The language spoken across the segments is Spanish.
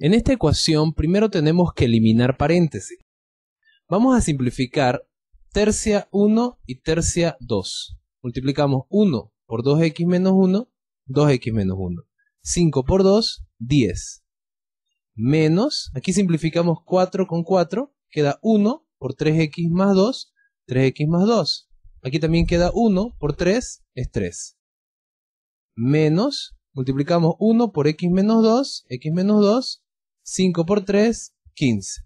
En esta ecuación primero tenemos que eliminar paréntesis. Vamos a simplificar tercia 1 y tercia 2. Multiplicamos 1 por 2x menos 1, 2x menos 1. 5 por 2, 10. Menos, aquí simplificamos 4 con 4, queda 1 por 3x más 2, 3x más 2. Aquí también queda 1 por 3, es 3. Menos, multiplicamos 1 por x menos 2, x menos 2, 5 por 3, 15.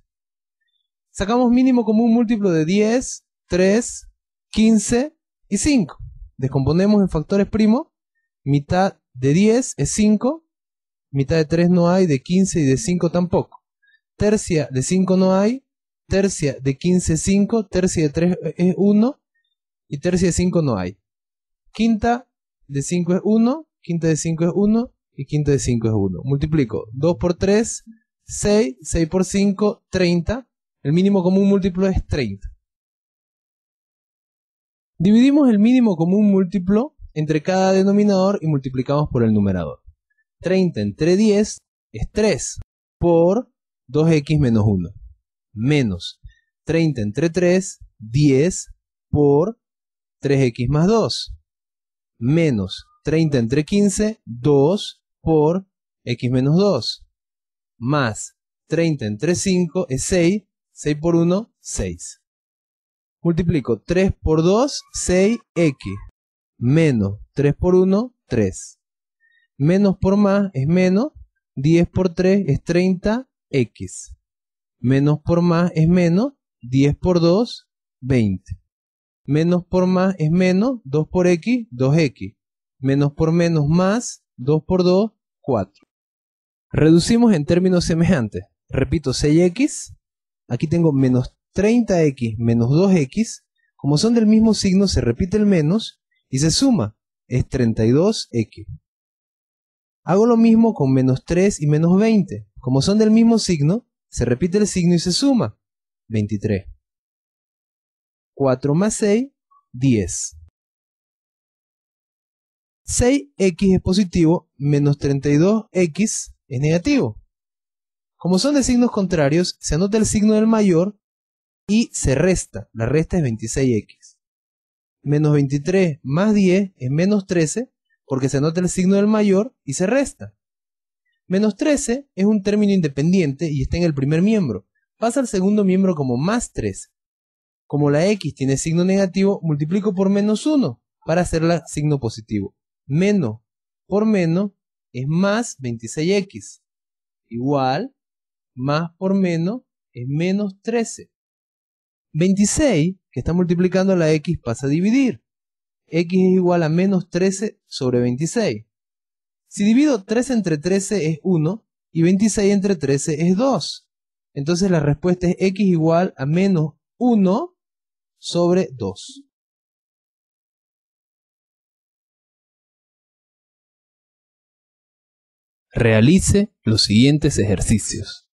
Sacamos mínimo común múltiplo de 10, 3, 15 y 5. Descomponemos en factores primos. Mitad de 10 es 5. Mitad de 3 no hay, de 15 y de 5 tampoco. Tercia de 5 no hay. Tercia de 15 es 5. Tercia de 3 es 1. Y tercia de 5 no hay. Quinta de 5 es 1. Quinta de 5 es 1. Y quinta de 5 es 1. Multiplico. 2 por 3, 6, 6 por 5, 30. El mínimo común múltiplo es 30. Dividimos el mínimo común múltiplo entre cada denominador y multiplicamos por el numerador. 30 entre 10 es 3 por 2x menos 1. Menos 30 entre 3, 10 por 3x más 2. Menos 30 entre 15, 2 por x menos 2 más 30 entre 5 es 6, 6 por 1, 6. Multiplico 3 por 2, 6x, menos 3 por 1, 3. Menos por más es menos, 10 por 3 es 30x. Menos por más es menos, 10 por 2, 20. Menos por más es menos, 2 por x, 2x. Menos por menos más, 2 por 2, 4. Reducimos en términos semejantes. Repito, 6x. Aquí tengo menos 30x menos 2x. Como son del mismo signo, se repite el menos y se suma. Es 32x. Hago lo mismo con menos 3 y menos 20. Como son del mismo signo, se repite el signo y se suma. 23. 4 más 6, 10. 6x es positivo, menos 32x es negativo. Como son de signos contrarios, se anota el signo del mayor y se resta. La resta es 26x. Menos 23 más 10 es menos 13 porque se anota el signo del mayor y se resta. Menos 13 es un término independiente y está en el primer miembro. Pasa al segundo miembro como más 13. Como la x tiene signo negativo, multiplico por menos 1 para hacerla signo positivo. Menos por menos es más 26x. Igual, más por menos es menos 13. 26, que está multiplicando la x, pasa a dividir. x es igual a menos 13 sobre 26. Si divido 13 entre 13 es 1 y 26 entre 13 es 2. Entonces la respuesta es x igual a menos 1 sobre 2. Realice los siguientes ejercicios.